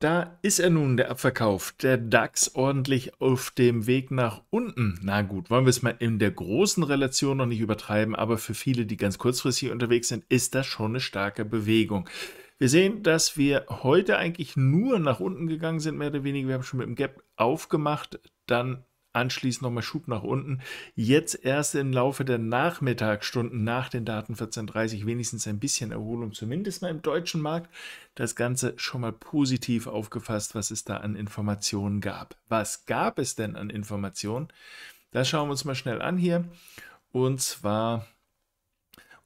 Da ist er nun, der Abverkauf. Der DAX ordentlich auf dem Weg nach unten. Na gut, wollen wir es mal in der großen Relation noch nicht übertreiben, aber für viele, die ganz kurzfristig unterwegs sind, ist das schon eine starke Bewegung. Wir sehen, dass wir heute eigentlich nur nach unten gegangen sind, mehr oder weniger. Wir haben schon mit dem Gap aufgemacht, dann anschließend nochmal Schub nach unten. Jetzt erst im Laufe der Nachmittagsstunden nach den Daten 14.30 wenigstens ein bisschen Erholung, zumindest mal im deutschen Markt. Das Ganze schon mal positiv aufgefasst, was es da an Informationen gab. Was gab es denn an Informationen? Das schauen wir uns mal schnell an hier. Und zwar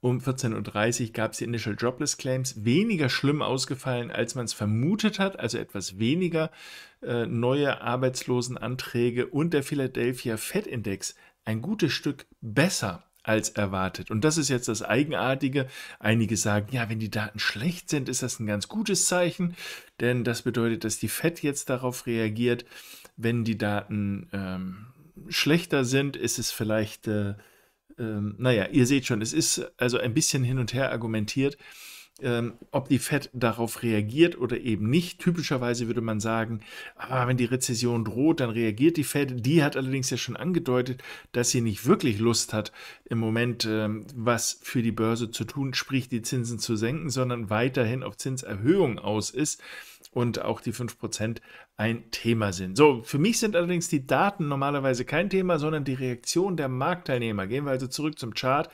um 14.30 Uhr gab es die Initial Jobless Claims, weniger schlimm ausgefallen, als man es vermutet hat, also etwas weniger äh, neue Arbeitslosenanträge und der Philadelphia Fed Index ein gutes Stück besser als erwartet. Und das ist jetzt das Eigenartige. Einige sagen, ja, wenn die Daten schlecht sind, ist das ein ganz gutes Zeichen, denn das bedeutet, dass die Fed jetzt darauf reagiert. Wenn die Daten ähm, schlechter sind, ist es vielleicht äh, ähm, naja, ihr seht schon, es ist also ein bisschen hin und her argumentiert, ähm, ob die Fed darauf reagiert oder eben nicht. Typischerweise würde man sagen, aber ah, wenn die Rezession droht, dann reagiert die Fed. Die hat allerdings ja schon angedeutet, dass sie nicht wirklich Lust hat, im Moment ähm, was für die Börse zu tun, sprich die Zinsen zu senken, sondern weiterhin auf Zinserhöhungen aus ist und auch die 5% ein Thema sind. So, für mich sind allerdings die Daten normalerweise kein Thema, sondern die Reaktion der Marktteilnehmer. Gehen wir also zurück zum Chart.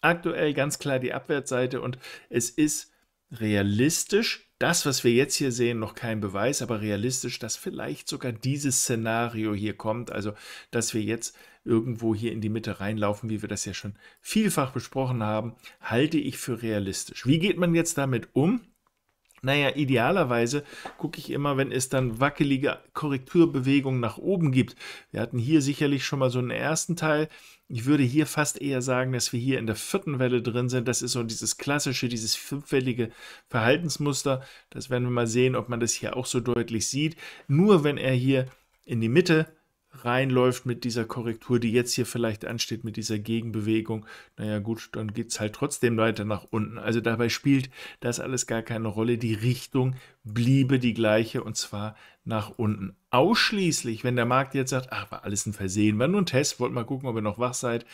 Aktuell ganz klar die Abwärtsseite und es ist realistisch, das, was wir jetzt hier sehen, noch kein Beweis, aber realistisch, dass vielleicht sogar dieses Szenario hier kommt, also dass wir jetzt irgendwo hier in die Mitte reinlaufen, wie wir das ja schon vielfach besprochen haben, halte ich für realistisch. Wie geht man jetzt damit um? Naja, idealerweise gucke ich immer, wenn es dann wackelige Korrekturbewegungen nach oben gibt. Wir hatten hier sicherlich schon mal so einen ersten Teil. Ich würde hier fast eher sagen, dass wir hier in der vierten Welle drin sind. Das ist so dieses klassische, dieses fünfwellige Verhaltensmuster. Das werden wir mal sehen, ob man das hier auch so deutlich sieht. Nur wenn er hier in die Mitte reinläuft mit dieser Korrektur, die jetzt hier vielleicht ansteht, mit dieser Gegenbewegung, naja gut, dann geht es halt trotzdem weiter nach unten. Also dabei spielt das alles gar keine Rolle. Die Richtung bliebe die gleiche und zwar nach unten. Ausschließlich, wenn der Markt jetzt sagt, ach, war alles ein Versehen, war nur ein Test, wollt mal gucken, ob ihr noch wach seid,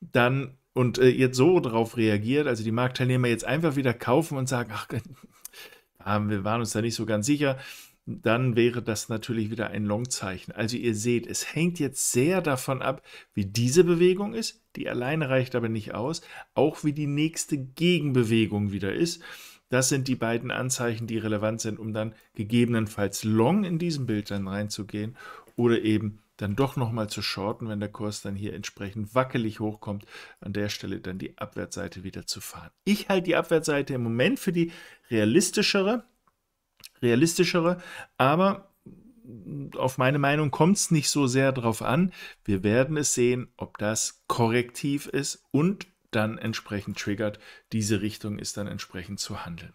dann und äh, jetzt so darauf reagiert, also die Marktteilnehmer jetzt einfach wieder kaufen und sagen, ach, wir waren uns da nicht so ganz sicher, dann wäre das natürlich wieder ein Long-Zeichen. Also ihr seht, es hängt jetzt sehr davon ab, wie diese Bewegung ist. Die alleine reicht aber nicht aus. Auch wie die nächste Gegenbewegung wieder ist. Das sind die beiden Anzeichen, die relevant sind, um dann gegebenenfalls long in diesem Bild dann reinzugehen oder eben dann doch nochmal zu shorten, wenn der Kurs dann hier entsprechend wackelig hochkommt, an der Stelle dann die Abwärtsseite wieder zu fahren. Ich halte die Abwärtsseite im Moment für die realistischere, realistischere, aber auf meine Meinung kommt es nicht so sehr darauf an. Wir werden es sehen, ob das korrektiv ist und dann entsprechend triggert. Diese Richtung ist dann entsprechend zu handeln.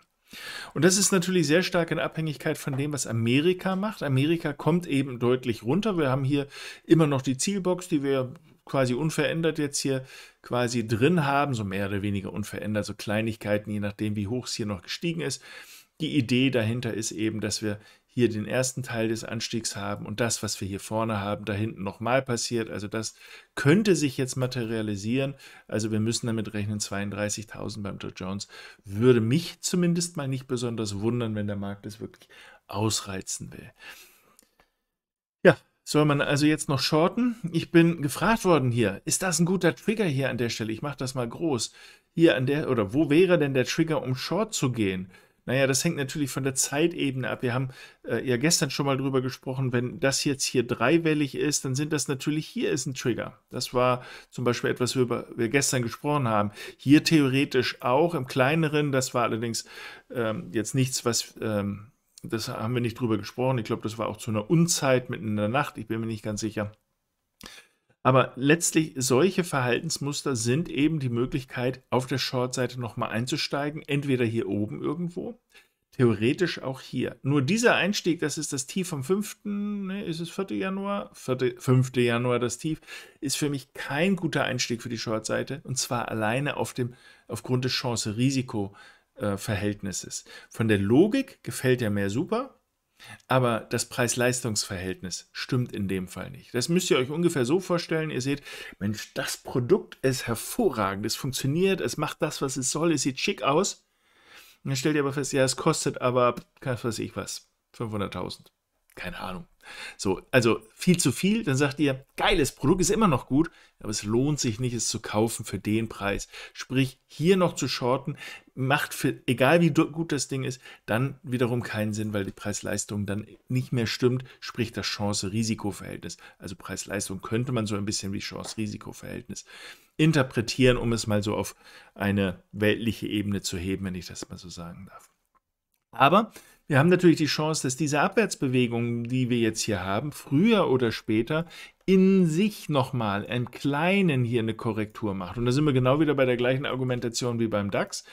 Und das ist natürlich sehr stark in Abhängigkeit von dem, was Amerika macht. Amerika kommt eben deutlich runter. Wir haben hier immer noch die Zielbox, die wir quasi unverändert jetzt hier quasi drin haben, so mehr oder weniger unverändert, so Kleinigkeiten, je nachdem, wie hoch es hier noch gestiegen ist. Die Idee dahinter ist eben, dass wir hier den ersten Teil des Anstiegs haben und das, was wir hier vorne haben, da hinten nochmal passiert. Also das könnte sich jetzt materialisieren. Also wir müssen damit rechnen, 32.000 beim Dow Jones. Würde mich zumindest mal nicht besonders wundern, wenn der Markt es wirklich ausreizen will. Ja, soll man also jetzt noch shorten? Ich bin gefragt worden hier, ist das ein guter Trigger hier an der Stelle? Ich mache das mal groß. Hier an der, oder wo wäre denn der Trigger, um short zu gehen? Naja, das hängt natürlich von der Zeitebene ab. Wir haben äh, ja gestern schon mal drüber gesprochen, wenn das jetzt hier dreiwellig ist, dann sind das natürlich, hier ist ein Trigger. Das war zum Beispiel etwas, worüber wir gestern gesprochen haben. Hier theoretisch auch im kleineren, das war allerdings ähm, jetzt nichts, was... Ähm, das haben wir nicht drüber gesprochen. Ich glaube, das war auch zu einer Unzeit mitten in der Nacht. Ich bin mir nicht ganz sicher. Aber letztlich solche Verhaltensmuster sind eben die Möglichkeit, auf der Short-Seite nochmal einzusteigen, entweder hier oben irgendwo, theoretisch auch hier. Nur dieser Einstieg, das ist das Tief vom 5., ne, ist es 4. Januar? 4., 5. Januar das Tief, ist für mich kein guter Einstieg für die Short-Seite und zwar alleine auf dem, aufgrund des Chance-Risiko-Verhältnisses. Äh, Von der Logik gefällt er mir super, aber das Preis-Leistungs-Verhältnis stimmt in dem Fall nicht. Das müsst ihr euch ungefähr so vorstellen. Ihr seht, Mensch, das Produkt ist hervorragend. Es funktioniert, es macht das, was es soll, es sieht schick aus. Und dann stellt ihr aber fest, ja, es kostet aber, was weiß ich was, 500.000 keine Ahnung. So, also viel zu viel, dann sagt ihr, geiles Produkt ist immer noch gut, aber es lohnt sich nicht, es zu kaufen für den Preis. Sprich, hier noch zu shorten, macht für, egal wie gut das Ding ist, dann wiederum keinen Sinn, weil die Preis-Leistung dann nicht mehr stimmt, sprich das Chance-Risiko-Verhältnis. Also Preis-Leistung könnte man so ein bisschen wie Chance-Risiko-Verhältnis interpretieren, um es mal so auf eine weltliche Ebene zu heben, wenn ich das mal so sagen darf. Aber wir haben natürlich die Chance, dass diese Abwärtsbewegung, die wir jetzt hier haben, früher oder später in sich nochmal einen Kleinen hier eine Korrektur macht. Und da sind wir genau wieder bei der gleichen Argumentation wie beim DAX.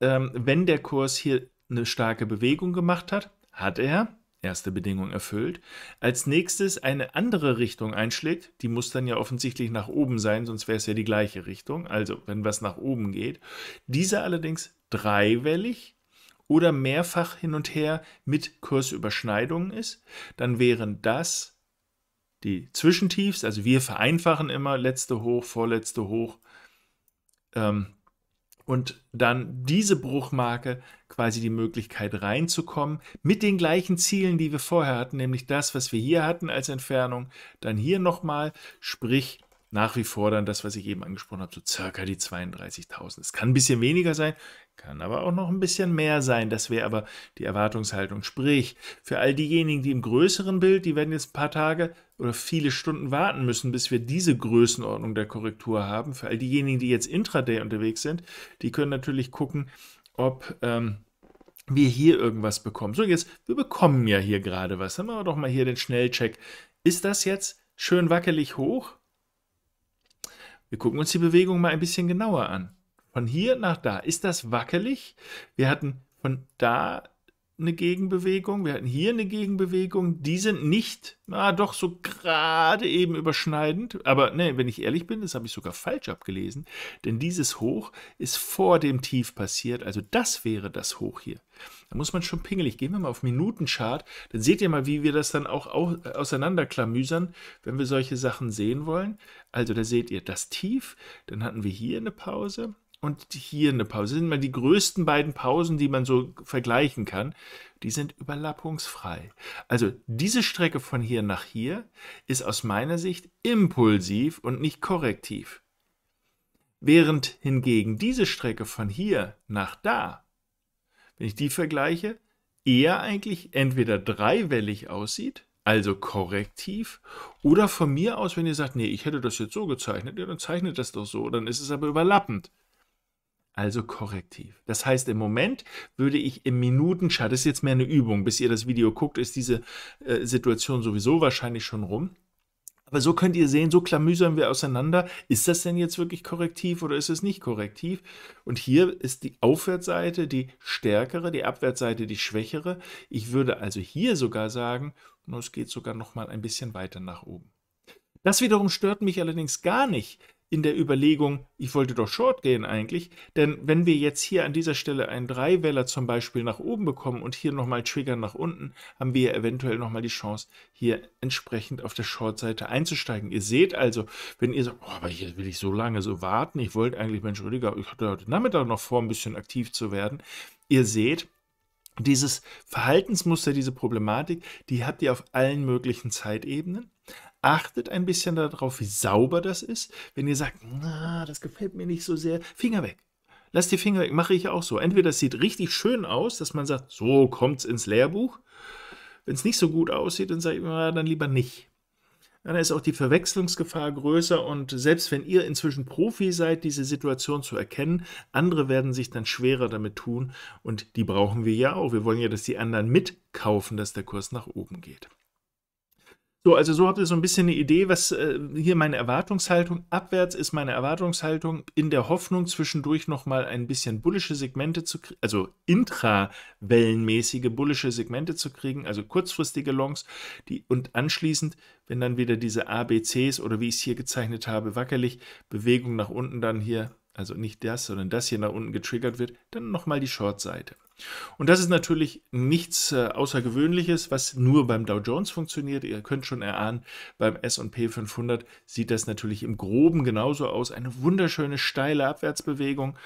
Ähm, wenn der Kurs hier eine starke Bewegung gemacht hat, hat er, erste Bedingung erfüllt, als nächstes eine andere Richtung einschlägt, die muss dann ja offensichtlich nach oben sein, sonst wäre es ja die gleiche Richtung, also wenn was nach oben geht, diese allerdings dreiwellig oder mehrfach hin und her mit Kursüberschneidungen ist, dann wären das die Zwischentiefs, also wir vereinfachen immer letzte hoch, vorletzte hoch ähm, und dann diese Bruchmarke quasi die Möglichkeit reinzukommen mit den gleichen Zielen, die wir vorher hatten, nämlich das, was wir hier hatten als Entfernung, dann hier nochmal, sprich nach wie vor dann das, was ich eben angesprochen habe, so circa die 32.000. Es kann ein bisschen weniger sein, kann aber auch noch ein bisschen mehr sein. Das wäre aber die Erwartungshaltung. Sprich, für all diejenigen, die im größeren Bild, die werden jetzt ein paar Tage oder viele Stunden warten müssen, bis wir diese Größenordnung der Korrektur haben. Für all diejenigen, die jetzt intraday unterwegs sind, die können natürlich gucken, ob ähm, wir hier irgendwas bekommen. So, jetzt, wir bekommen ja hier gerade was. Dann machen wir doch mal hier den Schnellcheck. Ist das jetzt schön wackelig hoch? Wir gucken uns die Bewegung mal ein bisschen genauer an. Von hier nach da. Ist das wackelig? Wir hatten von da eine Gegenbewegung, wir hatten hier eine Gegenbewegung, die sind nicht, na doch, so gerade eben überschneidend, aber ne, wenn ich ehrlich bin, das habe ich sogar falsch abgelesen, denn dieses Hoch ist vor dem Tief passiert, also das wäre das Hoch hier. Da muss man schon pingelig, gehen wir mal auf Minutenchart, dann seht ihr mal, wie wir das dann auch auseinanderklamüsern, wenn wir solche Sachen sehen wollen. Also da seht ihr das Tief, dann hatten wir hier eine Pause, und hier eine Pause. Das sind mal die größten beiden Pausen, die man so vergleichen kann. Die sind überlappungsfrei. Also diese Strecke von hier nach hier ist aus meiner Sicht impulsiv und nicht korrektiv. Während hingegen diese Strecke von hier nach da, wenn ich die vergleiche, eher eigentlich entweder dreiwellig aussieht, also korrektiv, oder von mir aus, wenn ihr sagt, nee, ich hätte das jetzt so gezeichnet, ja, dann zeichnet das doch so, dann ist es aber überlappend also korrektiv. Das heißt, im Moment würde ich im Minutenchart, das ist jetzt mehr eine Übung, bis ihr das Video guckt, ist diese äh, Situation sowieso wahrscheinlich schon rum. Aber so könnt ihr sehen, so klamüsern wir auseinander. Ist das denn jetzt wirklich korrektiv oder ist es nicht korrektiv? Und hier ist die Aufwärtsseite die stärkere, die Abwärtsseite die schwächere. Ich würde also hier sogar sagen, es geht sogar noch mal ein bisschen weiter nach oben. Das wiederum stört mich allerdings gar nicht, in der Überlegung, ich wollte doch short gehen eigentlich, denn wenn wir jetzt hier an dieser Stelle einen Dreiwähler zum Beispiel nach oben bekommen und hier nochmal triggern nach unten, haben wir ja eventuell nochmal die Chance, hier entsprechend auf der Short-Seite einzusteigen. Ihr seht also, wenn ihr sagt, oh, aber hier will ich so lange so warten, ich wollte eigentlich, Mensch Rüdiger, ich hatte heute Nachmittag noch vor, ein bisschen aktiv zu werden. Ihr seht, dieses Verhaltensmuster, diese Problematik, die habt ihr auf allen möglichen Zeitebenen. Achtet ein bisschen darauf, wie sauber das ist. Wenn ihr sagt, na, das gefällt mir nicht so sehr, Finger weg. Lasst die Finger weg, mache ich auch so. Entweder es sieht richtig schön aus, dass man sagt, so kommt es ins Lehrbuch. Wenn es nicht so gut aussieht, dann sage ich immer, dann lieber nicht dann ist auch die Verwechslungsgefahr größer und selbst wenn ihr inzwischen Profi seid, diese Situation zu erkennen, andere werden sich dann schwerer damit tun und die brauchen wir ja auch. Wir wollen ja, dass die anderen mitkaufen, dass der Kurs nach oben geht. So, also so habt ihr so ein bisschen eine Idee, was äh, hier meine Erwartungshaltung abwärts ist meine Erwartungshaltung in der Hoffnung zwischendurch nochmal ein bisschen bullische Segmente zu kriegen, also intrawellenmäßige bullische Segmente zu kriegen, also kurzfristige Longs, die und anschließend, wenn dann wieder diese ABCs oder wie ich es hier gezeichnet habe, wackelig Bewegung nach unten dann hier also nicht das, sondern das hier nach unten getriggert wird, dann nochmal die Short-Seite. Und das ist natürlich nichts äh, Außergewöhnliches, was nur beim Dow Jones funktioniert. Ihr könnt schon erahnen, beim S&P 500 sieht das natürlich im Groben genauso aus. Eine wunderschöne steile Abwärtsbewegung.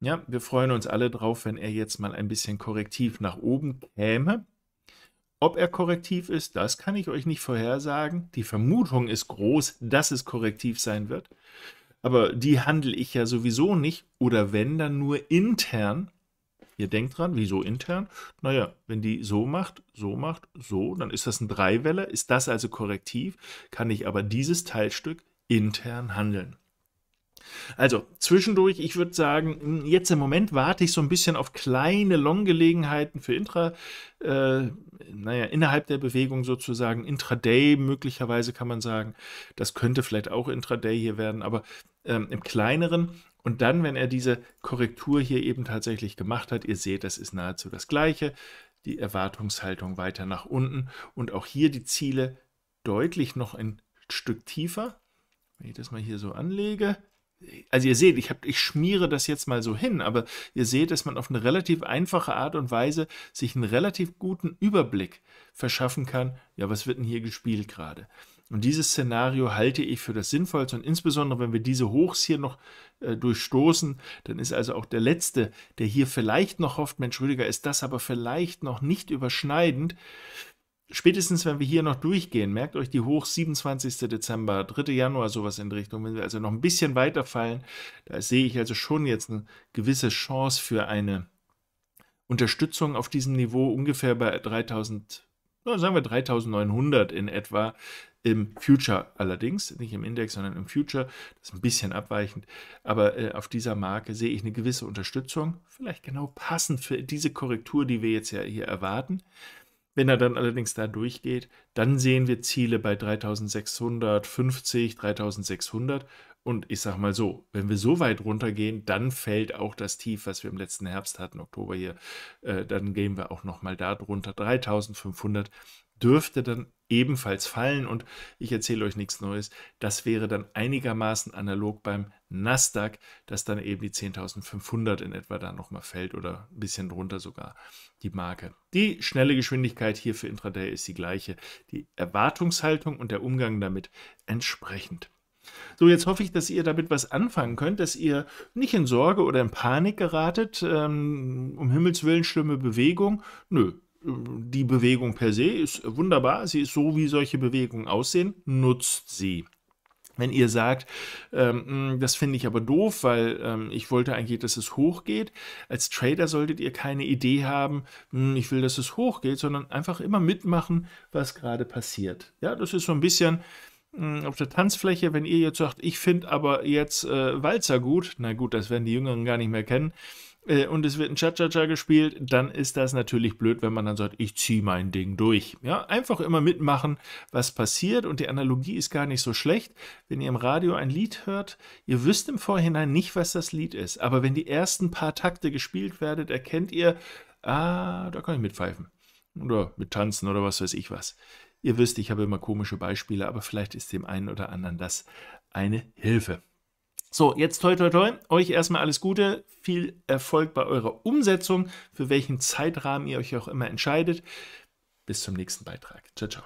Ja, wir freuen uns alle drauf, wenn er jetzt mal ein bisschen korrektiv nach oben käme. Ob er korrektiv ist, das kann ich euch nicht vorhersagen. Die Vermutung ist groß, dass es korrektiv sein wird aber die handle ich ja sowieso nicht oder wenn, dann nur intern. Ihr denkt dran, wieso intern? Naja, wenn die so macht, so macht, so, dann ist das ein Dreiwelle, ist das also korrektiv, kann ich aber dieses Teilstück intern handeln. Also zwischendurch, ich würde sagen, hm, jetzt im Moment warte ich so ein bisschen auf kleine Long-Gelegenheiten für Intra, äh, naja, innerhalb der Bewegung sozusagen, Intraday möglicherweise kann man sagen. Das könnte vielleicht auch Intraday hier werden, aber ähm, im kleineren. Und dann, wenn er diese Korrektur hier eben tatsächlich gemacht hat, ihr seht, das ist nahezu das gleiche, die Erwartungshaltung weiter nach unten und auch hier die Ziele deutlich noch ein Stück tiefer. Wenn ich das mal hier so anlege, also ihr seht, ich, hab, ich schmiere das jetzt mal so hin, aber ihr seht, dass man auf eine relativ einfache Art und Weise sich einen relativ guten Überblick verschaffen kann, ja, was wird denn hier gespielt gerade? Und dieses Szenario halte ich für das Sinnvollste und insbesondere, wenn wir diese Hochs hier noch äh, durchstoßen, dann ist also auch der Letzte, der hier vielleicht noch hofft, Mensch Rüdiger, ist das aber vielleicht noch nicht überschneidend, spätestens wenn wir hier noch durchgehen, merkt euch die hoch 27. Dezember, 3. Januar, sowas in die Richtung. Wenn wir also noch ein bisschen weiterfallen, da sehe ich also schon jetzt eine gewisse Chance für eine Unterstützung auf diesem Niveau ungefähr bei 3000, sagen wir 3900 in etwa im Future allerdings, nicht im Index, sondern im Future, das ist ein bisschen abweichend, aber äh, auf dieser Marke sehe ich eine gewisse Unterstützung, vielleicht genau passend für diese Korrektur, die wir jetzt ja hier erwarten. Wenn er dann allerdings da durchgeht, dann sehen wir Ziele bei 3650, 3600 und ich sag mal so, wenn wir so weit runtergehen, dann fällt auch das Tief, was wir im letzten Herbst hatten, Oktober hier, äh, dann gehen wir auch nochmal da drunter. 3500 dürfte dann ebenfalls fallen und ich erzähle euch nichts Neues. Das wäre dann einigermaßen analog beim Nasdaq, dass dann eben die 10.500 in etwa da nochmal fällt oder ein bisschen drunter sogar die Marke. Die schnelle Geschwindigkeit hier für Intraday ist die gleiche, die Erwartungshaltung und der Umgang damit entsprechend. So, jetzt hoffe ich, dass ihr damit was anfangen könnt, dass ihr nicht in Sorge oder in Panik geratet. Ähm, um Himmels Willen schlimme Bewegung. Nö, die Bewegung per se ist wunderbar. Sie ist so, wie solche Bewegungen aussehen. Nutzt sie. Wenn ihr sagt, ähm, hm, das finde ich aber doof, weil ähm, ich wollte eigentlich, dass es hochgeht, als Trader solltet ihr keine Idee haben, mh, hm, ich will, dass es hochgeht, sondern einfach immer mitmachen, was gerade passiert. Ja, das ist so ein bisschen mh, hm, auf der Tanzfläche, wenn ihr jetzt sagt, ich finde aber jetzt äh, Walzer gut, na gut, das werden die Jüngeren gar nicht mehr kennen, äh, und es wird ein Cha-Cha-Cha gespielt, dann ist das natürlich blöd, wenn man dann sagt, ich ziehe mein Ding durch. Ja, einfach immer mitmachen, was passiert und die Analogie ist gar nicht so schlecht. Wenn ihr im Radio ein Lied hört, ihr wisst im Vorhinein nicht, was das Lied ist, aber wenn die ersten paar Takte gespielt werdet, erkennt ihr, ah, da kann ich mitpfeifen oder mit tanzen oder was weiß ich was. Ihr wisst, ich habe immer komische Beispiele, aber vielleicht ist dem einen oder anderen das eine Hilfe. So, jetzt toi toi toi. Euch erstmal alles Gute, viel Erfolg bei eurer Umsetzung, für welchen Zeitrahmen ihr euch auch immer entscheidet. Bis zum nächsten Beitrag. Ciao, ciao.